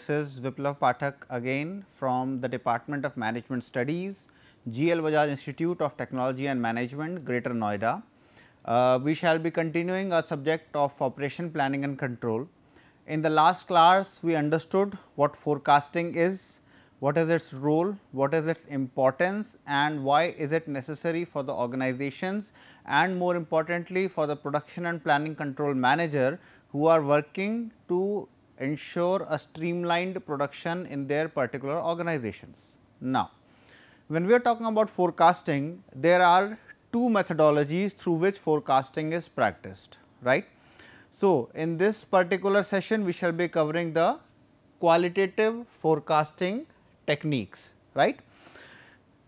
This is Viplav Pathak again from the Department of Management Studies, GL Bajaj Institute of Technology and Management, Greater Noida. Uh, we shall be continuing our subject of operation planning and control. In the last class, we understood what forecasting is, what is its role, what is its importance and why is it necessary for the organizations and more importantly for the production and planning control manager who are working to ensure a streamlined production in their particular organizations. Now, when we are talking about forecasting, there are two methodologies through which forecasting is practiced, right. So, in this particular session, we shall be covering the qualitative forecasting techniques, right.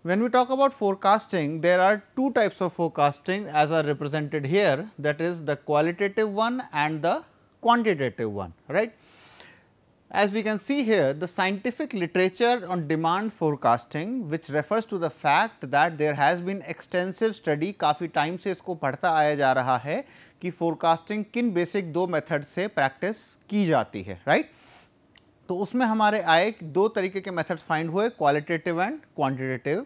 When we talk about forecasting, there are two types of forecasting as are represented here that is the qualitative one and the quantitative one, right. As we can see here, the scientific literature on demand forecasting which refers to the fact that there has been extensive study काफ़ी time से इसको पढ़ता आया जा रहा है कि forecasting किन basic दो methods से practice की जाती है, right? तो उसमें हमारे आए दो तरीके के methods find हुए qualitative and quantitative.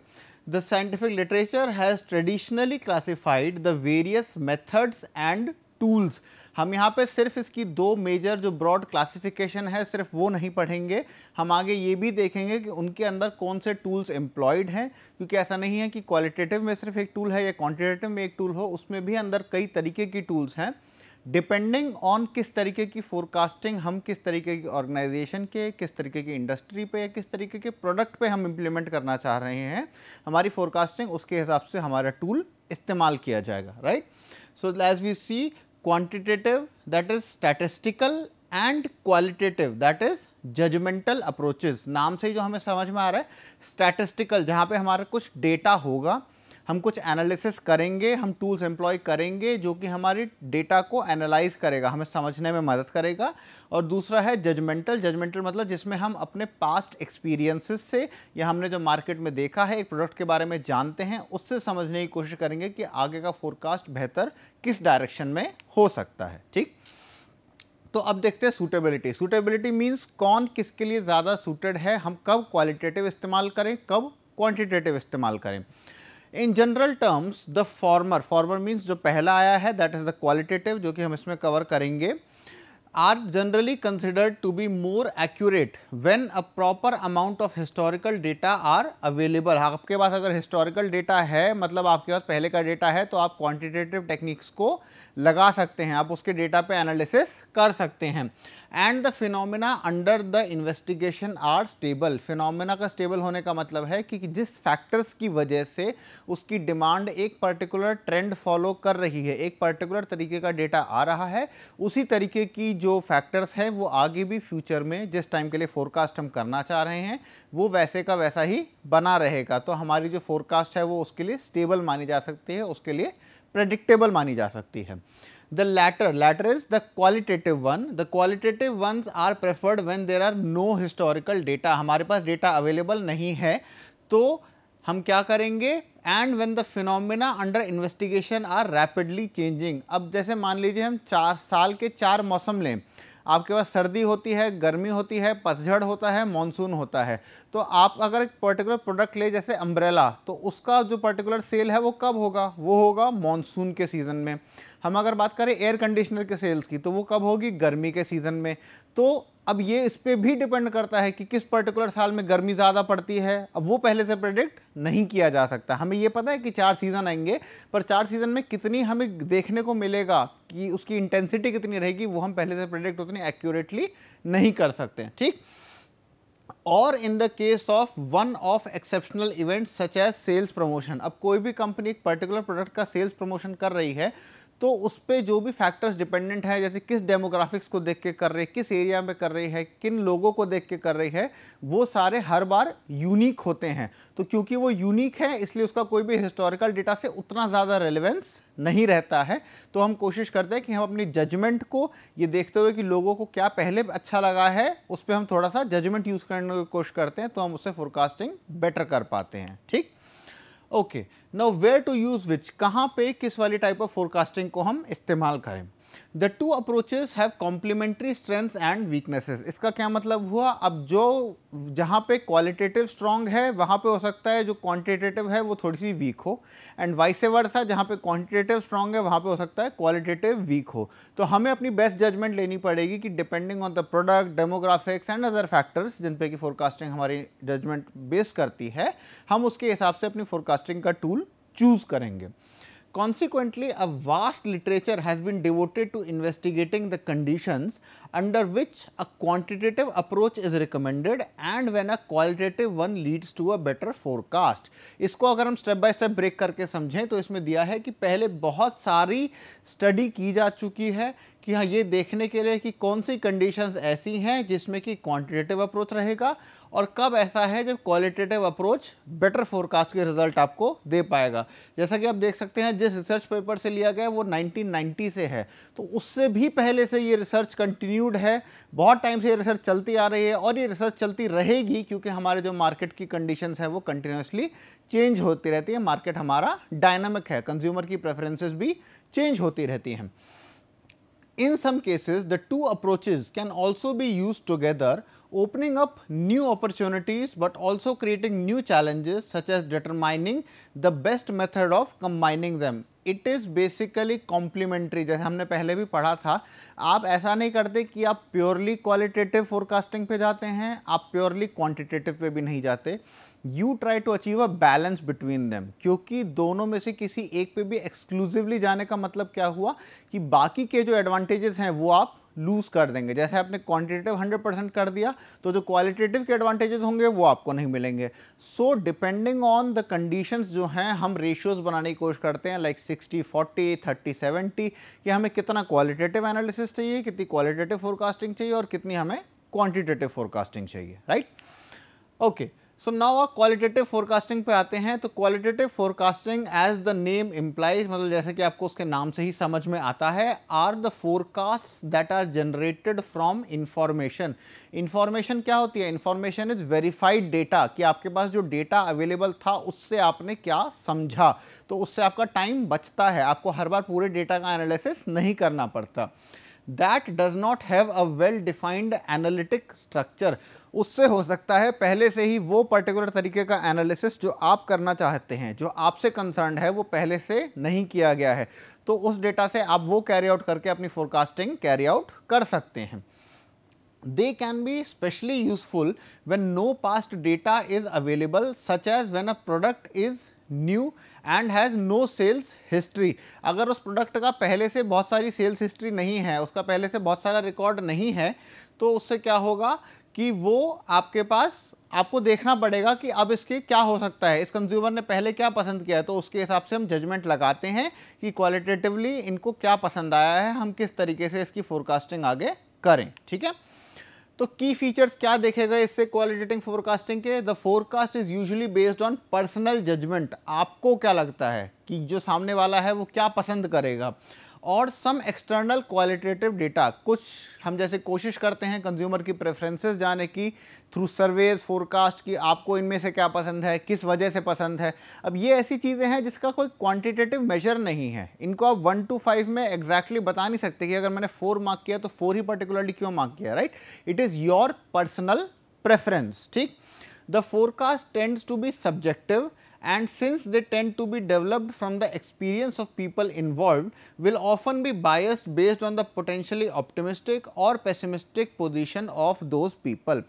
The scientific literature has traditionally classified the various methods and tools हम यहाँ पे सिर्फ इसकी दो मेजर जो ब्रॉड क्लासिफिकेशन है सिर्फ वो नहीं पढ़ेंगे हम आगे ये भी देखेंगे कि उनके अंदर कौन से टूल्स एम्प्लॉयड हैं क्योंकि ऐसा नहीं है कि क्वालिटेटिव में सिर्फ एक टूल है या क्वान्टिटेटिव में एक टूल हो उसमें भी अंदर कई तरीके की टूल्स हैं डिपेंडिंग ऑन किस तरीके की फोरकास्टिंग हम किस तरीके की ऑर्गेनाइजेशन के किस तरीके की इंडस्ट्री पे या किस तरीके के प्रोडक्ट पे हम इम्प्लीमेंट करना चाह रहे हैं हमारी फोरकास्टिंग उसके हिसाब से हमारा टूल इस्तेमाल किया जाएगा right so as we see quantitative that is statistical and qualitative that is judgmental approaches नाम से ही जो हमें समझ में आ रहा है statistical जहाँ पे हमारा कुछ data होगा हम कुछ एनालिसिस करेंगे हम टूल्स एम्प्लॉय करेंगे जो कि हमारे डेटा को एनालाइज करेगा हमें समझने में मदद करेगा और दूसरा है जजमेंटल जजमेंटल मतलब जिसमें हम अपने पास्ट एक्सपीरियंसेस से या हमने जो मार्केट में देखा है एक प्रोडक्ट के बारे में जानते हैं उससे समझने की कोशिश करेंगे कि आगे का फोरकास्ट बेहतर किस डायरेक्शन में हो सकता है ठीक तो अब देखते हैं सूटेबिलिटी सूटेबिलिटी मीन्स कौन किसके लिए ज़्यादा सूटेड है हम कब क्वालिटेटिव इस्तेमाल करें कब क्वांटिटेटिव इस्तेमाल करें in general terms the former former means जो पहला आया है दैट इज़ द क्वालिटेटिव जो कि हम इसमें कवर करेंगे are generally considered to be more accurate when a proper amount of historical data are available आपके पास अगर हिस्टोरिकल डेटा है मतलब आपके पास पहले का डेटा है तो आप क्वान्टिटेटिव टेक्निक्स को लगा सकते हैं आप उसके डेटा पे एनालिसिस कर सकते हैं and the phenomena under the investigation are stable phenomena का स्टेबल होने का मतलब है कि जिस फैक्टर्स की वजह से उसकी डिमांड एक पर्टिकुलर ट्रेंड फॉलो कर रही है एक पर्टिकुलर तरीके का डेटा आ रहा है उसी तरीके की जो फैक्टर्स हैं वो आगे भी फ्यूचर में जिस टाइम के लिए फोरकास्ट हम करना चाह रहे हैं वो वैसे का वैसा ही बना रहेगा तो हमारी जो फोरकास्ट है वो उसके लिए स्टेबल मानी जा सकती है उसके लिए प्रडिक्टेबल मानी जा सकती है The latter, latter is the qualitative one. The qualitative ones are preferred when there are no historical data. hamare paas data available nahi hai to hum kya karenge and when the phenomena under investigation are rapidly changing ab jaise maan lijiye hum 4 saal ke 4 mausam le आपके पास सर्दी होती है गर्मी होती है पतझड़ होता है मॉनसून होता है तो आप अगर एक पर्टिकुलर प्रोडक्ट ले जैसे अम्ब्रेला तो उसका जो पर्टिकुलर सेल है वो कब होगा वो होगा मॉनसून के सीज़न में हम अगर बात करें एयर कंडीशनर के सेल्स की तो वो कब होगी गर्मी के सीज़न में तो अब ये इस पर भी डिपेंड करता है कि किस पर्टिकुलर साल में गर्मी ज़्यादा पड़ती है अब वो पहले से प्रेडिक्ट नहीं किया जा सकता हमें ये पता है कि चार सीज़न आएंगे पर चार सीज़न में कितनी हमें देखने को मिलेगा कि उसकी इंटेंसिटी कितनी रहेगी वो हम पहले से प्रेडिक्ट उतनी एक्यूरेटली नहीं कर सकते ठीक और in the case of one off exceptional events such as sales promotion अब कोई भी कंपनी एक पर्टिकुलर प्रोडक्ट का सेल्स प्रमोशन कर रही है तो उस पर जो भी फैक्टर्स डिपेंडेंट है जैसे किस डेमोग्राफिक्स को देख के कर रही है किस एरिया में कर रही है किन लोगों को देख के कर रही है वो सारे हर बार यूनिक होते हैं तो क्योंकि वो यूनिक है इसलिए उसका कोई भी हिस्टोरिकल डेटा से उतना ज़्यादा रेलिवेंस नहीं रहता है तो हम कोशिश करते हैं कि हम अपनी जजमेंट को ये देखते हुए कि लोगों को क्या पहले अच्छा लगा है उस पर हम थोड़ा सा जजमेंट यूज़ करने की कोशिश करते हैं तो हम उससे फोरकास्टिंग बेटर कर पाते हैं ठीक okay okay. Now where to use which कहाँ पे किस वाली टाइप ऑफ फोरकास्टिंग को हम इस्तेमाल करें the two approaches have complementary strengths and weaknesses इसका क्या मतलब हुआ अब जो जहाँ पे क्वालिटेटिव स्ट्रॉन्ग है वहाँ पे हो सकता है जो क्वांटिटेटिव है वो थोड़ी सी वीक हो एंड वाइस वर्सा जहाँ पे क्वांटिटेटिव स्ट्रॉन्ग है वहाँ पे हो सकता है क्वालिटेटिव वीक हो तो हमें अपनी बेस्ट जजमेंट लेनी पड़ेगी कि depending on the product demographics and other factors जिन पे कि फोरकास्टिंग हमारी जजमेंट बेस करती है हम उसके हिसाब से अपनी फोरकास्टिंग का टूल चूज़ करेंगे Consequently, a vast literature has been devoted to investigating the conditions under which a quantitative approach is recommended and when a qualitative one leads to a better forecast. isko agar hum step by step break karke samjhe to isme diya hai ki pehle bahut sari study ki ja chuki hai कि हाँ ये देखने के लिए कि कौन सी conditions ऐसी हैं जिसमें कि क्वांटिटेटिव अप्रोच रहेगा और कब ऐसा है जब क्वालिटेटिव अप्रोच बेटर फोरकास्ट के रिजल्ट आपको दे पाएगा जैसा कि आप देख सकते हैं जिस रिसर्च पेपर से लिया गया वो 1990 से है तो उससे भी पहले से ये रिसर्च कंटिन्यूड है बहुत टाइम से ये रिसर्च चलती आ रही है और ये रिसर्च चलती रहेगी क्योंकि हमारे जो मार्केट की कंडीशन है वो कंटिन्यूसली चेंज होती रहती है मार्केट हमारा डायनामिक है कंज्यूमर की प्रेफरेंसेज भी चेंज होती रहती हैं In some cases, the two approaches can also be used together, opening up new opportunities, but also creating new challenges such as determining the best method of combining them it is basically complementary जैसे हमने पहले भी पढ़ा था आप ऐसा नहीं करते कि आप प्योरली क्वालिटेटिव फोरकास्टिंग पे जाते हैं आप प्योरली क्वांटिटेटिव पे भी नहीं जाते you try to achieve a balance between them क्योंकि दोनों में से किसी एक पे भी एक्सक्लूसिवली जाने का मतलब क्या हुआ कि बाकी के जो एडवांटेजेस हैं वो आप लूज़ कर देंगे जैसे आपने क्वान्टिटेटिव हंड्रेड परसेंट कर दिया तो जो क्वालिटेटिव के एडवांटेजेस होंगे वो आपको नहीं मिलेंगे so depending on the condition जो हैं हम रेशियोज़ बनाने की कोशिश करते हैं like sixty forty thirty seventy कि हमें कितना क्वालिटेटिव एनालिसिस चाहिए कितनी क्वालिटेटिव फोरकास्टिंग चाहिए और कितनी हमें क्वान्टिटेटिव फोरकास्टिंग चाहिए right right? Okay okay. So now आप क्वालिटेटिव फोरकास्टिंग पे आते हैं तो qualitative forecasting as the name implies मतलब जैसे कि आपको उसके नाम से ही समझ में आता है are the forecast that are generated from information information क्या होती है इंफॉर्मेशन इज वेरीफाइड डेटा कि आपके पास जो डेटा अवेलेबल था उससे आपने क्या समझा तो उससे आपका टाइम बचता है आपको हर बार पूरे डेटा का एनालिसिस नहीं करना पड़ता that does not have a well defined analytic structure उससे हो सकता है पहले से ही वो पर्टिकुलर तरीके का एनालिसिस जो आप करना चाहते हैं जो आपसे कंसर्न है वो पहले से नहीं किया गया है तो उस डेटा से आप वो कैरी आउट करके अपनी फोरकास्टिंग कैरी आउट कर सकते हैं they can be especially useful when no past data is available such as when a product is new and has no sales history अगर उस प्रोडक्ट का पहले से बहुत सारी सेल्स हिस्ट्री नहीं है उसका पहले से बहुत सारा रिकॉर्ड नहीं है तो उससे क्या होगा कि वो आपके पास आपको देखना पड़ेगा कि अब इसके क्या हो सकता है इस कंज्यूमर ने पहले क्या पसंद किया है तो उसके हिसाब से हम जजमेंट लगाते हैं कि क्वालिटेटिवली इनको क्या पसंद आया है हम किस तरीके से इसकी फोरकास्टिंग आगे करें ठीक है तो की फीचर्स क्या देखे गए इससे क्वालिटेटिंग फोरकास्टिंग के the forecast is usually based on personal judgement आपको क्या लगता है कि जो सामने वाला है वो क्या पसंद करेगा और सम एक्सटर्नल क्वालिटेटिव डेटा कुछ हम जैसे कोशिश करते हैं कंज्यूमर की प्रेफरेंसेस जाने की थ्रू सर्वेज फोरकास्ट कि आपको इनमें से क्या पसंद है किस वजह से पसंद है अब ये ऐसी चीज़ें हैं जिसका कोई क्वांटिटेटिव मेजर नहीं है इनको आप वन टू फाइव में एग्जैक्टली exactly बता नहीं सकते कि अगर मैंने फोर मार्क किया तो फोर ही पर्टिकुलरली क्यों मार्क किया right it is your personal preference ठीक the forecast tends to be subjective and since they tend to be developed from the experience of people involved will often be biased based on the potentially optimistic or pessimistic position of those people.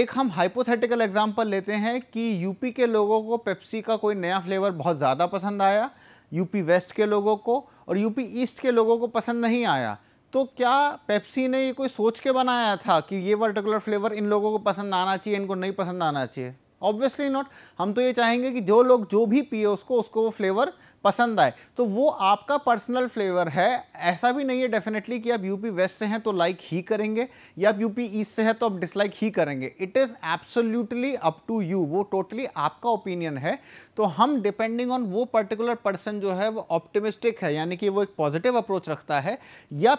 एक हम hypothetical example लेते हैं कि UP के लोगों को Pepsi का कोई नया फ्लेवर बहुत ज़्यादा पसंद आया यूपी वेस्ट के लोगों को और यूपी ईस्ट के लोगों को पसंद नहीं आया तो क्या पेप्सी ने ये कोई सोच के बनाया था कि ये पर्टिकुलर फ्लेवर इन लोगों को पसंद आना चाहिए इनको नहीं पसंद आना चाहिए ऑब्वियसली नॉट हम तो ये चाहेंगे कि जो लोग जो भी पिए उसको उसको वो फ्लेवर पसंद आए तो वो आपका पर्सनल फ्लेवर है ऐसा भी नहीं है डेफिनेटली कि आप यूपी वेस्ट से हैं तो लाइक ही करेंगे या आप यूपी ईस्ट से हैं तो आप डिसलाइक ही करेंगे it is absolutely up to you वो टोटली आपका ओपिनियन है तो हम डिपेंडिंग ऑन वो पर्टिकुलर पर्सन जो है वो ऑप्टिमिस्टिक है यानी कि वो एक पॉजिटिव अप्रोच रखता है या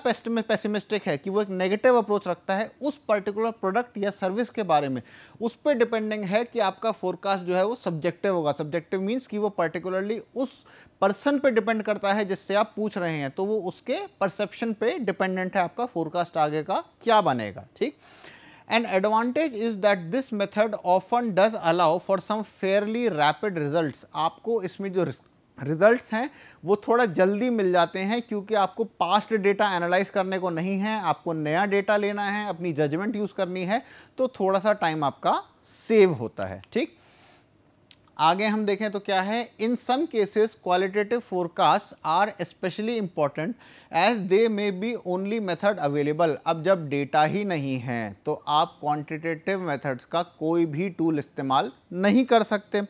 पेसिमिस्टिक है कि वो एक नेगेटिव अप्रोच रखता है उस पर्टिकुलर प्रोडक्ट या सर्विस के बारे में उस पर डिपेंडिंग है कि आपका फोरकास्ट जो है वो सब्जेक्टिव होगा सब्जेक्टिव मीन्स कि वो पर्टिकुलरली उस पर्सन पे डिपेंड करता है जिससे आप पूछ रहे हैं तो वो उसके परसेप्शन पे डिपेंडेंट है आपका फोरकास्ट आगे का क्या बनेगा ठीक and advantage is that this method often does allow for some fairly rapid results आपको इसमें जो रिजल्ट्स हैं वो थोड़ा जल्दी मिल जाते हैं क्योंकि आपको पास्ट डेटा एनालाइज करने को नहीं है आपको नया डेटा लेना है अपनी जजमेंट यूज़ करनी है तो थोड़ा सा टाइम आपका सेव होता है ठीक आगे हम देखें तो क्या है in some cases qualitative forecast are especially important as they may be only method available अब जब डेटा ही नहीं है तो आप क्वांटिटेटिव मेथड्स का कोई भी टूल इस्तेमाल नहीं कर सकते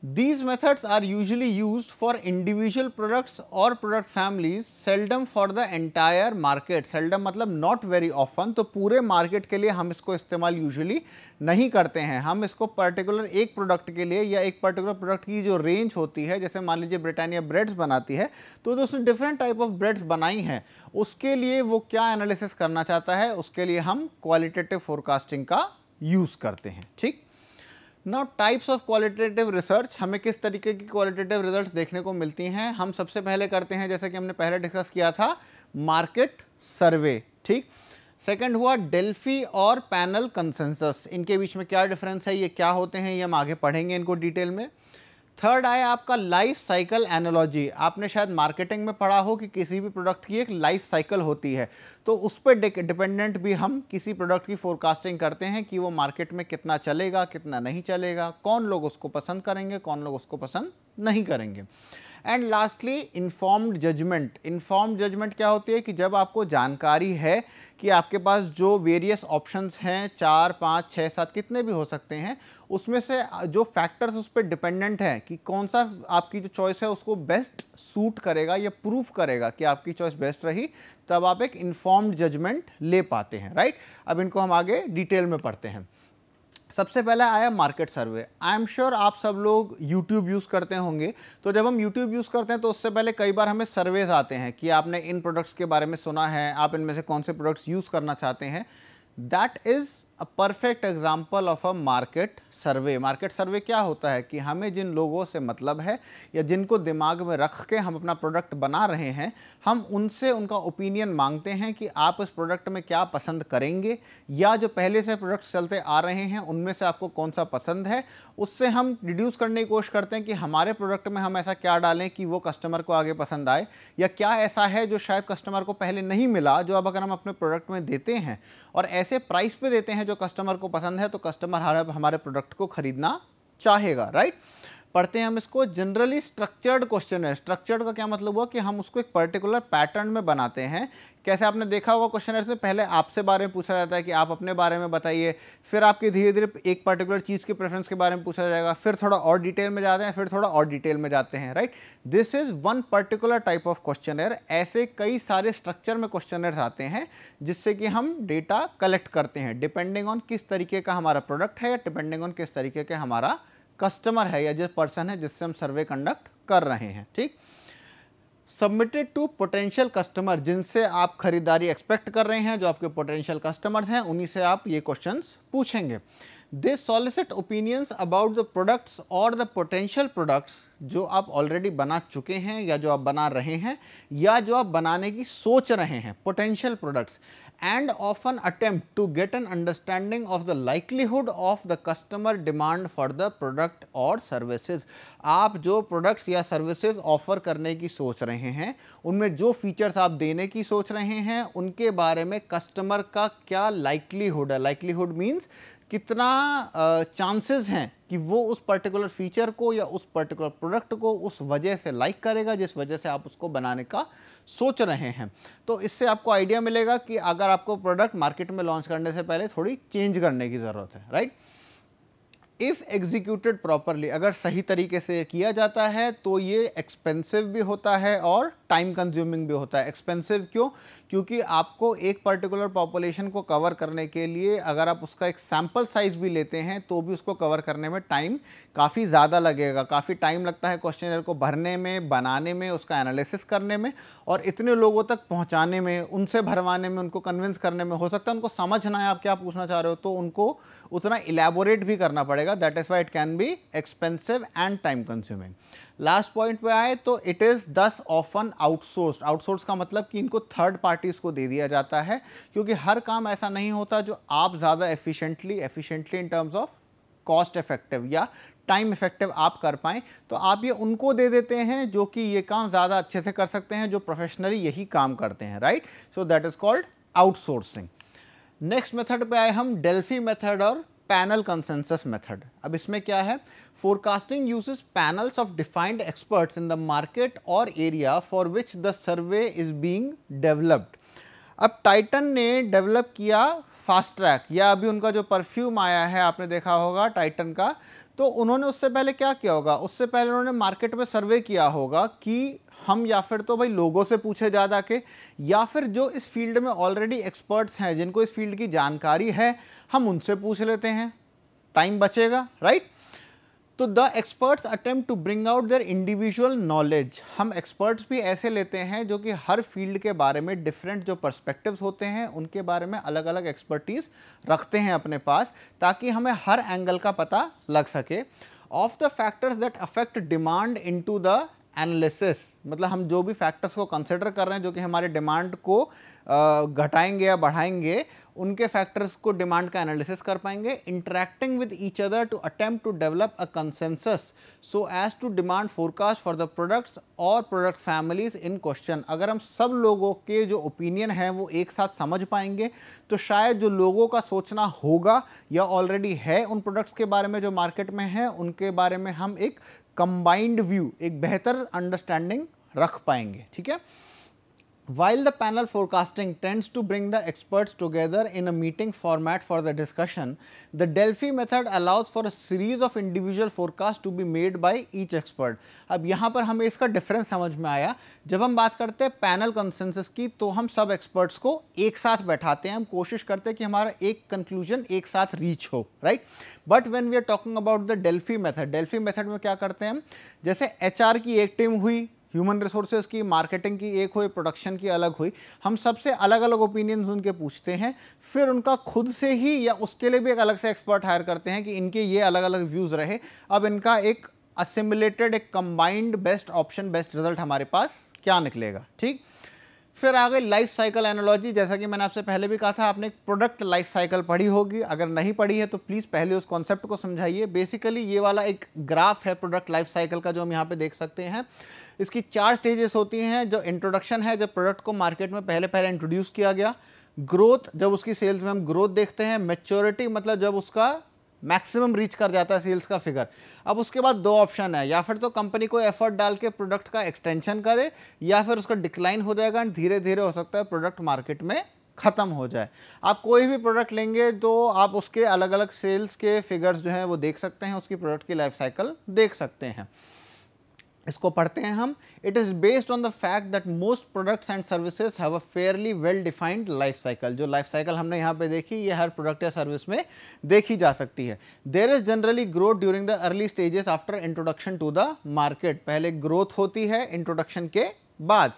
These methods are usually used for individual products or product families, seldom for the entire market. Seldom मतलब not very often. तो पूरे market के लिए हम इसको इस्तेमाल usually नहीं करते हैं हम इसको particular एक product के लिए या एक particular product की जो range होती है जैसे मान लीजिए ब्रिटानिया ब्रेड्स बनाती है तो उसने different type of breads बनाई हैं उसके लिए वो क्या analysis करना चाहता है उसके लिए हम qualitative forecasting का use करते हैं ठीक now types of qualitative research हमें किस तरीके की क्वालिटेटिव रिजल्ट्स देखने को मिलती हैं हम सबसे पहले करते हैं जैसे कि हमने पहले डिस्कस किया था मार्केट सर्वे ठीक सेकंड हुआ डेल्फी और पैनल कंसेंसस इनके बीच में क्या डिफरेंस है ये क्या होते हैं ये हम आगे पढ़ेंगे इनको डिटेल में थर्ड आए आपका लाइफ साइकिल एनोलॉजी आपने शायद मार्केटिंग में पढ़ा हो कि किसी भी प्रोडक्ट की एक लाइफ साइकिल होती है तो उस पर डिपेंडेंट भी हम किसी प्रोडक्ट की फोरकास्टिंग करते हैं कि वो मार्केट में कितना चलेगा कितना नहीं चलेगा कौन लोग उसको पसंद करेंगे कौन लोग उसको पसंद नहीं करेंगे and lastly informed judgment informed judgment क्या होती है कि जब आपको जानकारी है कि आपके पास जो वेरियस ऑप्शंस हैं चार पाँच छः सात कितने भी हो सकते हैं उसमें से जो फैक्टर्स उस पर डिपेंडेंट हैं कि कौन सा आपकी जो चॉइस है उसको बेस्ट सूट करेगा या प्रूफ करेगा कि आपकी चॉइस बेस्ट रही तब आप एक इन्फॉर्म्ड जजमेंट ले पाते हैं राइट अब इनको हम आगे डिटेल में पढ़ते हैं सबसे पहले आया market survey I am sure आप सब लोग यूट्यूब यूज़ करते होंगे तो जब हम यूट्यूब यूज़ करते हैं तो उससे पहले कई बार हमें सर्वेज आते हैं कि आपने इन प्रोडक्ट्स के बारे में सुना है आप इनमें से कौन से प्रोडक्ट्स यूज़ करना चाहते हैं that is a perfect example of a market survey market survey क्या होता है कि हमें जिन लोगों से मतलब है या जिनको दिमाग में रख के हम अपना प्रोडक्ट बना रहे हैं हम उनसे उनका ओपिनियन मांगते हैं कि आप इस प्रोडक्ट में क्या पसंद करेंगे या जो पहले से प्रोडक्ट चलते आ रहे हैं उनमें से आपको कौन सा पसंद है उससे हम डिड्यूस करने की कोशिश करते हैं कि हमारे प्रोडक्ट में हम ऐसा क्या डालें कि वो कस्टमर को आगे पसंद आए या क्या ऐसा है जो शायद कस्टमर को पहले नहीं मिला जो अब अगर हम अपने प्रोडक्ट में देते हैं और ऐसे प्राइस पर देते हैं जो कस्टमर को पसंद है तो कस्टमर हमारे प्रोडक्ट को खरीदना चाहेगा राइट पढ़ते हैं हम इसको जनरली स्ट्रक्चर्ड क्वेश्चन है स्ट्रक्चर्ड का क्या मतलब हुआ कि हम उसको एक पर्टिकुलर पैटर्न में बनाते हैं कैसे आपने देखा होगा क्वेश्चन से पहले आपसे बारे में पूछा जाता है कि आप अपने बारे में बताइए फिर आपकी धीरे धीरे एक पर्टिकुलर चीज़ के प्रेफरेंस के बारे में पूछा जाएगा फिर थोड़ा और डिटेल में जाते हैं फिर थोड़ा और डिटेल में जाते हैं right this is one particular type of question ऐसे कई सारे स्ट्रक्चर में क्वेश्चन आते हैं जिससे कि हम डेटा कलेक्ट करते हैं डिपेंडिंग ऑन किस तरीके का हमारा प्रोडक्ट है या डिपेंडिंग ऑन किस तरीके का हमारा कस्टमर है या जो पर्सन है जिससे हम सर्वे कंडक्ट कर रहे हैं ठीक सबमिटेड टू पोटेंशियल कस्टमर जिनसे आप खरीदारी एक्सपेक्ट कर रहे हैं जो आपके पोटेंशियल कस्टमर हैं उन्हीं से आप ये क्वेश्चन पूछेंगे they solicit opinions about the products और द पोटेंशियल प्रोडक्ट्स जो आप ऑलरेडी बना चुके हैं या जो आप बना रहे हैं या जो आप बनाने की सोच रहे हैं potential products and often attempt to get an understanding of the likelihood of the customer demand for the product or services. आप जो products या services offer करने की सोच रहे हैं उनमें जो features आप देने की सोच रहे हैं उनके बारे में customer का क्या likelihood है likelihood means कितना uh, chances हैं कि वो उस पर्टिकुलर फीचर को या उस पर्टिकुलर प्रोडक्ट को उस वजह से लाइक करेगा जिस वजह से आप उसको बनाने का सोच रहे हैं तो इससे आपको आइडिया मिलेगा कि अगर आपको प्रोडक्ट मार्केट में लॉन्च करने से पहले थोड़ी चेंज करने की ज़रूरत है राइट इफ़ एग्जीक्यूटेड प्रॉपरली अगर सही तरीके से किया जाता है तो ये एक्सपेंसिव भी होता है और टाइम कंज्यूमिंग भी होता है एक्सपेंसिव क्यों क्योंकि आपको एक पर्टिकुलर पॉपुलेशन को कवर करने के लिए अगर आप उसका एक सैम्पल साइज़ भी लेते हैं तो भी उसको कवर करने में टाइम काफ़ी ज़्यादा लगेगा काफ़ी टाइम लगता है क्वेश्चन को भरने में बनाने में उसका एनालिसिस करने में और इतने लोगों तक पहुँचाने में उनसे भरवाने में उनको कन्विंस करने में हो सकता है उनको समझ ना है आप क्या पूछना चाह रहे हो तो उनको उतना इलेबोरेट भी करना पड़ेगा that is why it can be expensive and time consuming last point पे आए तो it is thus often outsource outsource का मतलब कि इनको थर्ड पार्टीज़ को दे दिया जाता है क्योंकि हर काम ऐसा नहीं होता जो आप ज़्यादा efficiently efficiently in terms of cost effective या टाइम इफेक्टिव आप कर पाएँ तो आप ये उनको दे देते हैं जो कि ये काम ज़्यादा अच्छे से कर सकते हैं जो प्रोफेशनली यही काम करते हैं right so that is called outsourcing next method पे आए हम डेल्फी मेथड और पैनल कंसेंसस मेथड अब इसमें क्या है forecasting uses panels of defined experts in the market और area for which the survey is being developed अब टाइटन ने डेवलप किया फास्ट ट्रैक या अभी उनका जो परफ्यूम आया है आपने देखा होगा टाइटन का तो उन्होंने उससे पहले क्या किया होगा उससे पहले उन्होंने मार्केट में सर्वे किया होगा कि हम या फिर तो भाई लोगों से पूछे जा जाके या फिर जो इस फील्ड में ऑलरेडी एक्सपर्ट्स हैं जिनको इस फील्ड की जानकारी है हम उनसे पूछ लेते हैं टाइम बचेगा राइट तो the experts attempt to bring out their individual knowledge हम एक्सपर्ट्स भी ऐसे लेते हैं जो कि हर फील्ड के बारे में डिफरेंट जो परस्पेक्टिव होते हैं उनके बारे में अलग अलग एक्सपर्टीज़ रखते हैं अपने पास ताकि हमें हर एंगल का पता लग सके of the factors that affect demand to the analysis मतलब हम जो भी फैक्टर्स को कंसिडर कर रहे हैं जो कि हमारे डिमांड को घटाएंगे या बढ़ाएंगे उनके फैक्टर्स को डिमांड का एनालिसिस कर पाएंगे interacting with each other to attempt to develop a consensus so as to demand forecast for the products और प्रोडक्ट फैमिलीज इन क्वेश्चन अगर हम सब लोगों के जो ओपिनियन हैं वो एक साथ समझ पाएंगे तो शायद जो लोगों का सोचना होगा या ऑलरेडी है उन प्रोडक्ट्स के बारे में जो मार्केट में हैं उनके बारे में हम एक कंबाइंड व्यू एक बेहतर अंडरस्टैंडिंग रख पाएंगे ठीक है While the panel forecasting tends to bring the experts together in a meeting format for the discussion, the Delphi method allows for a series of individual forecast to be made by each expert. ab yahan par hame iska difference samajh mein aaya jab hum baat karte hain panel consensus ki to hum sab experts ko ek sath baithate hain hum koshish karte hain ki hamara ek conclusion ek sath reach ho right but when we are talking about the delphi method delphi method mein kya karte hain हम जैसे H की एक team हुई human resources की marketing की एक हुई production की अलग हुई हम सबसे अलग अलग ओपिनियंस उनके पूछते हैं फिर उनका खुद से ही या उसके लिए भी एक अलग से एक्सपर्ट हायर करते हैं कि इनके ये अलग अलग व्यूज़ रहे अब इनका एक असिमुलेटेड एक combined best option best result हमारे पास क्या निकलेगा ठीक फिर आ गई लाइफ साइकिल एनोलॉजी जैसा कि मैंने आपसे पहले भी कहा था आपने प्रोडक्ट लाइफ साइकिल पढ़ी होगी अगर नहीं पढ़ी है तो प्लीज़ पहले उस कॉन्सेप्ट को समझाइए बेसिकली ये वाला एक ग्राफ है प्रोडक्ट लाइफ साइकिल का जो हम यहाँ पे देख सकते हैं इसकी चार स्टेजेस होती हैं जो इंट्रोडक्शन है जब प्रोडक्ट को मार्केट में पहले पहले इंट्रोड्यूस किया गया ग्रोथ जब उसकी सेल्स में हम ग्रोथ देखते हैं मेच्योरिटी मतलब जब उसका मैक्सिमम रीच कर जाता है सेल्स का फिगर अब उसके बाद दो ऑप्शन है या फिर तो कंपनी को एफर्ट डाल के प्रोडक्ट का एक्सटेंशन करे या फिर उसका डिक्लाइन हो जाएगा एंड धीरे धीरे हो सकता है प्रोडक्ट मार्केट में ख़त्म हो जाए आप कोई भी प्रोडक्ट लेंगे तो आप उसके अलग अलग सेल्स के फिगर्स जो हैं वो देख सकते हैं उसकी प्रोडक्ट की लाइफ साइकिल देख सकते हैं इसको पढ़ते हैं हम it is based on the fact that most products and services have a fairly well defined life cycle जो लाइफ साइकिल हमने यहाँ पे देखी ये हर प्रोडक्ट या सर्विस में देखी जा सकती है there is generally growth during the early stages after introduction to the market पहले ग्रोथ होती है इंट्रोडक्शन के बाद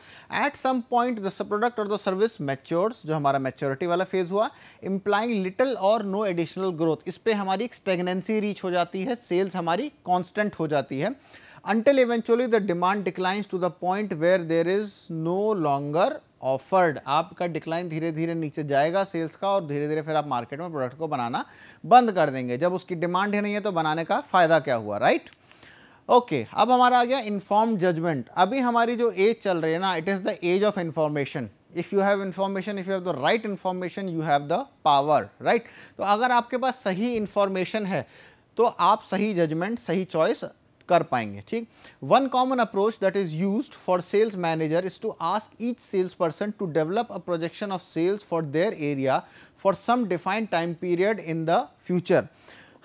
at some point the product और द सर्विस मैच्योर्स जो हमारा मैच्योरिटी वाला फेज हुआ इंप्लाइंग लिटल और नो एडिशनल ग्रोथ इस पर हमारी एक स्टेगनेंसी रीच हो जाती है सेल्स हमारी कॉन्स्टेंट हो जाती है until eventually the demand declines to the point where there is no longer offered आपका डिक्लाइन धीरे धीरे नीचे जाएगा सेल्स का और धीरे धीरे फिर आप मार्केट में प्रोडक्ट को बनाना बंद कर देंगे जब उसकी डिमांड ही नहीं है तो बनाने का फ़ायदा क्या हुआ राइट right? ओके okay, अब हमारा आ गया इन्फॉर्म जजमेंट अभी हमारी जो एज चल रही है ना it is the age of information if you have information if you have the right information you have the power right तो अगर आपके पास सही इन्फॉर्मेशन है तो आप सही जजमेंट सही चॉइस कर पाएंगे ठीक one common approach that is use for sales manager is to ask each sales person to develop a projection of sales for their area for some defined time period in the future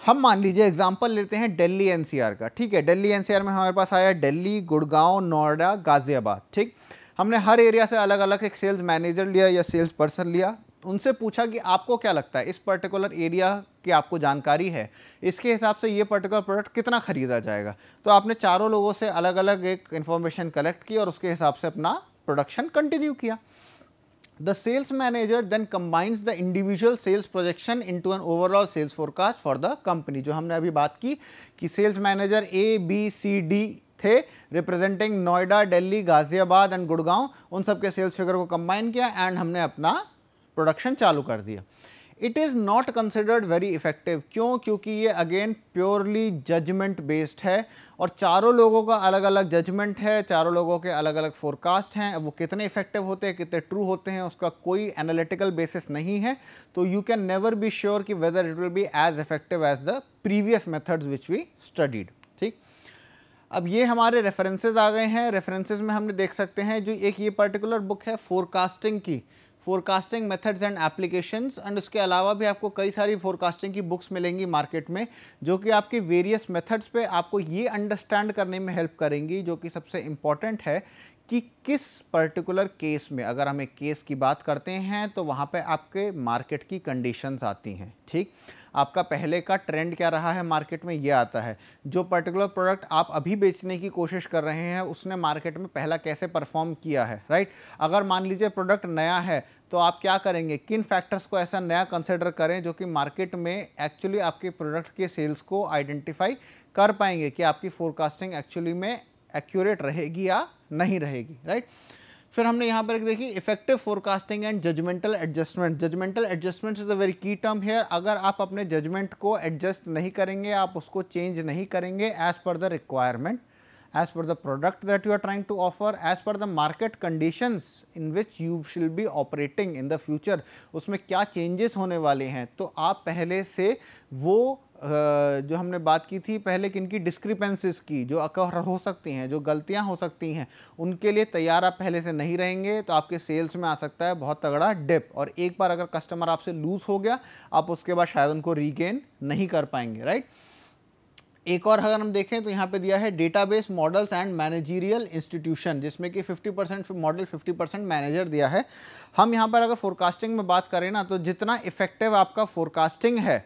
हम मान लीजिए example लेते हैं Delhi NCR का ठीक है Delhi NCR में हमारे पास आया दिल्ली गुड़गांव नोएडा गाजियाबाद ठीक हमने हर एरिया से अलग अलग एक सेल्स मैनेजर लिया या सेल्स पर्सन लिया उनसे पूछा कि आपको क्या लगता है इस पर्टिकुलर एरिया की आपको जानकारी है इसके हिसाब से ये पर्टिकुलर प्रोडक्ट कितना ख़रीदा जाएगा तो आपने चारों लोगों से अलग अलग एक इन्फॉर्मेशन कलेक्ट की और उसके हिसाब से अपना प्रोडक्शन कंटिन्यू किया the sales manager then then the individual sales projection into an overall sales forecast for the company जो हमने अभी बात की कि sales manager A B C D थे रिप्रेजेंटिंग नोएडा दिल्ली गाजियाबाद एंड गुड़गांव उन सब के सेल्स फिगर को कंबाइन किया एंड हमने अपना प्रोडक्शन चालू कर दिया it is not considered very effective क्यों क्योंकि ये अगेन प्योरली जजमेंट बेस्ड है और चारों लोगों का अलग अलग जजमेंट है चारों लोगों के अलग अलग फोरकास्ट हैं वो कितने इफ़ेक्टिव होते हैं कितने ट्रू होते हैं उसका कोई एनालिटिकल बेसिस नहीं है तो you can never be sure कि whether it will be as effective as the previous methods which we studied ठीक अब ये हमारे रेफरेंसेज आ गए हैं रेफरेंसेज में हमने देख सकते हैं जो एक ये पर्टिकुलर बुक है फोरकास्टिंग की फोरकास्टिंग मेथड्स एंड एप्लीकेशंस एंड उसके अलावा भी आपको कई सारी फोरकास्टिंग की बुक्स मिलेंगी मार्केट में जो कि आपके वेरियस मेथड्स पे आपको ये अंडरस्टैंड करने में हेल्प करेंगी जो कि सबसे इम्पॉर्टेंट है कि किस पर्टिकुलर केस में अगर हम एक केस की बात करते हैं तो वहाँ पे आपके मार्केट की कंडीशंस आती हैं ठीक आपका पहले का ट्रेंड क्या रहा है मार्केट में ये आता है जो पर्टिकुलर प्रोडक्ट आप अभी बेचने की कोशिश कर रहे हैं उसने मार्केट में पहला कैसे परफॉर्म किया है राइट अगर मान लीजिए प्रोडक्ट नया है तो आप क्या करेंगे किन फैक्टर्स को ऐसा नया कंसिडर करें जो कि मार्केट में एक्चुअली आपके प्रोडक्ट के सेल्स को आइडेंटिफाई कर पाएंगे कि आपकी फोरकास्टिंग एक्चुअली में एक्यूरेट रहेगी या नहीं रहेगी राइट फिर हमने यहाँ पर देखी effective forecasting and judgmental adjustment judgmental adjustment is a very key term here अगर आप अपने जजमेंट को एडजस्ट नहीं करेंगे आप उसको चेंज नहीं करेंगे as per the requirement as per the product that you are trying to offer as per the market condition in which you shall be operating in the future उसमें क्या changes होने वाले हैं तो आप पहले से वो जो हमने बात की थी पहले कि इनकी डिस्क्रिपेंसीज की जो अकर हो सकती हैं जो गलतियां हो सकती हैं उनके लिए तैयार आप पहले से नहीं रहेंगे तो आपके सेल्स में आ सकता है बहुत तगड़ा डिप और एक बार अगर कस्टमर आपसे लूज़ हो गया आप उसके बाद शायद उनको रीगेन नहीं कर पाएंगे राइट एक और अगर हम देखें तो यहाँ पे दिया है database models and managerial institution जिसमें कि 50 परसेंट मॉडल 50 परसेंट मैनेजर दिया है हम यहाँ पर अगर फोरकास्टिंग में बात करें ना तो जितना इफेक्टिव आपका फोरकास्टिंग है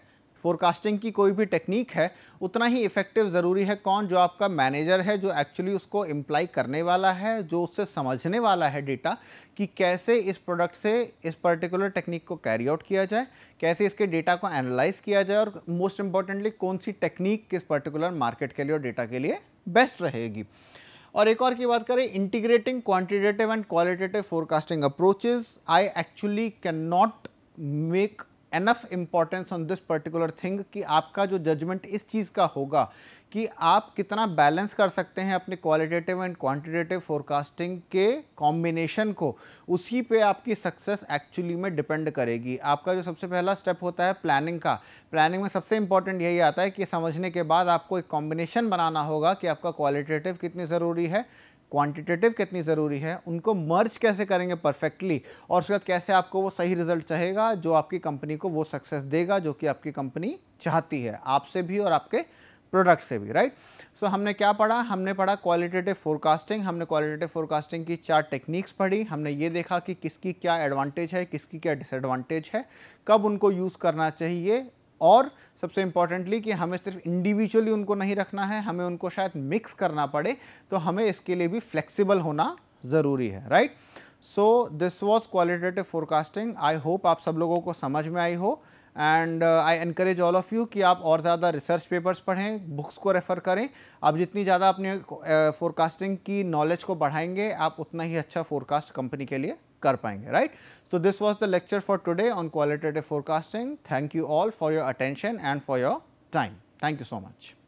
फोरकास्टिंग की कोई भी टेक्निक है उतना ही इफ़ेक्टिव ज़रूरी है कौन जो आपका मैनेजर है जो एक्चुअली उसको इम्प्लाई करने वाला है जो उससे समझने वाला है डेटा कि कैसे इस प्रोडक्ट से इस पर्टिकुलर टेक्निक को कैरी आउट किया जाए कैसे इसके डेटा को एनालाइज किया जाए और मोस्ट इम्पॉर्टेंटली कौन सी टेक्निक किस पर्टिकुलर मार्केट के लिए और डेटा के लिए बेस्ट रहेगी और एक और की बात करें integrating quantitative and qualitative forecasting approaches I actually can not make enough importance on this particular thing कि आपका जो जजमेंट इस चीज़ का होगा कि आप कितना बैलेंस कर सकते हैं अपने क्वालिटेटिव एंड क्वांटिटेटिव फोरकास्टिंग के कॉम्बिनेशन को उसी पे आपकी सक्सेस एक्चुअली में डिपेंड करेगी आपका जो सबसे पहला स्टेप होता है प्लानिंग का प्लानिंग में सबसे इंपॉर्टेंट यही आता है कि समझने के बाद आपको एक कॉम्बिनेशन बनाना होगा कि आपका क्वालिटेटिव कितनी ज़रूरी है क्वांटिटेटिव कितनी ज़रूरी है उनको मर्ज कैसे करेंगे परफेक्टली और उसके बाद कैसे आपको वो सही रिजल्ट चाहेगा जो आपकी कंपनी को वो सक्सेस देगा जो कि आपकी कंपनी चाहती है आपसे भी और आपके प्रोडक्ट से भी राइट right? सो so, हमने क्या पढ़ा हमने पढ़ा क्वालिटेटिव फोरकास्टिंग हमने क्वालिटेटिव फोरकास्टिंग की चार टेक्निक्स पढ़ी हमने ये देखा कि किसकी क्या एडवांटेज है किसकी क्या डिसएडवांटेज है कब उनको यूज़ करना चाहिए और सबसे इम्पॉर्टेंटली कि हमें सिर्फ इंडिविजुअली उनको नहीं रखना है हमें उनको शायद मिक्स करना पड़े तो हमें इसके लिए भी फ्लेक्सिबल होना ज़रूरी है right so this was qualitative forecasting I hope आप सब लोगों को समझ में आई हो and I encourage all of you कि आप और ज़्यादा रिसर्च पेपर्स पढ़ें बुक्स को रेफ़र करें आप जितनी ज़्यादा अपने फोरकास्टिंग uh, की नॉलेज को बढ़ाएंगे आप उतना ही अच्छा फोरकास्ट कंपनी के लिए कर पाएंगे right so this was the lecture for today on qualitative forecasting thank you all for your attention and for your time thank you so much